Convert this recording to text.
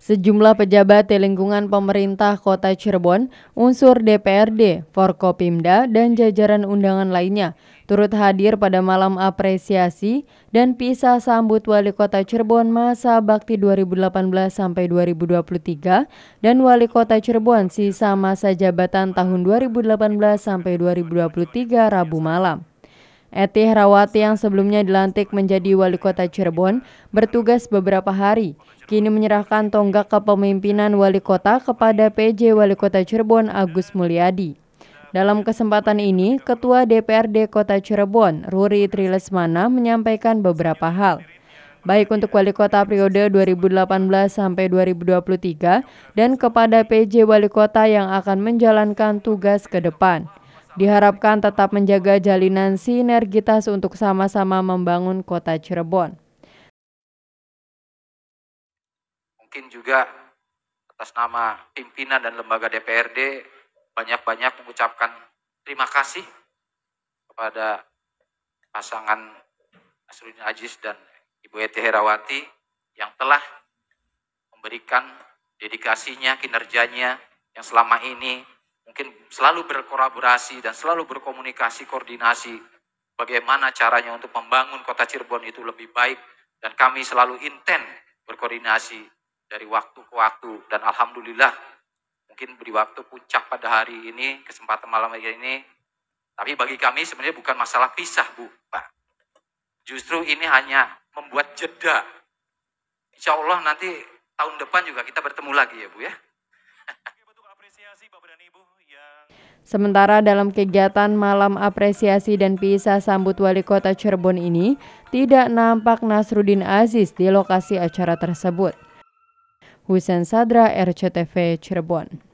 Sejumlah pejabat di lingkungan pemerintah kota Cirebon, unsur DPRD, Forkopimda, dan jajaran undangan lainnya turut hadir pada malam apresiasi dan pisah sambut Wali Kota Cirebon masa bakti 2018-2023 dan Wali Kota Cirebon sisa masa jabatan tahun 2018-2023 Rabu malam. Eti Herawati yang sebelumnya dilantik menjadi wali kota Cirebon bertugas beberapa hari, kini menyerahkan tonggak kepemimpinan wali kota kepada PJ Wali Kota Cirebon Agus Mulyadi. Dalam kesempatan ini, Ketua DPRD Kota Cirebon, Ruri Trilesmana, menyampaikan beberapa hal baik untuk wali kota periode 2018 sampai 2023 dan kepada PJ wali kota yang akan menjalankan tugas ke depan diharapkan tetap menjaga jalinan sinergitas untuk sama-sama membangun kota Cirebon. Mungkin juga atas nama pimpinan dan lembaga DPRD banyak-banyak mengucapkan terima kasih kepada pasangan Nasruddin Aziz dan Ibu Eti Herawati yang telah memberikan dedikasinya, kinerjanya yang selama ini mungkin selalu berkolaborasi dan selalu berkomunikasi, koordinasi bagaimana caranya untuk membangun kota Cirebon itu lebih baik dan kami selalu intent berkoordinasi dari waktu ke waktu dan alhamdulillah mungkin beri waktu puncak pada hari ini kesempatan malam hari ini tapi bagi kami sebenarnya bukan masalah pisah Bu Pak justru ini hanya membuat jeda Insya Allah nanti tahun depan juga kita bertemu lagi ya Bu ya Sementara dalam kegiatan malam apresiasi dan pisah sambut wali kota Cirebon ini, tidak nampak Nasrudin Aziz di lokasi acara tersebut. Husen Sadra, RCTV Cirebon.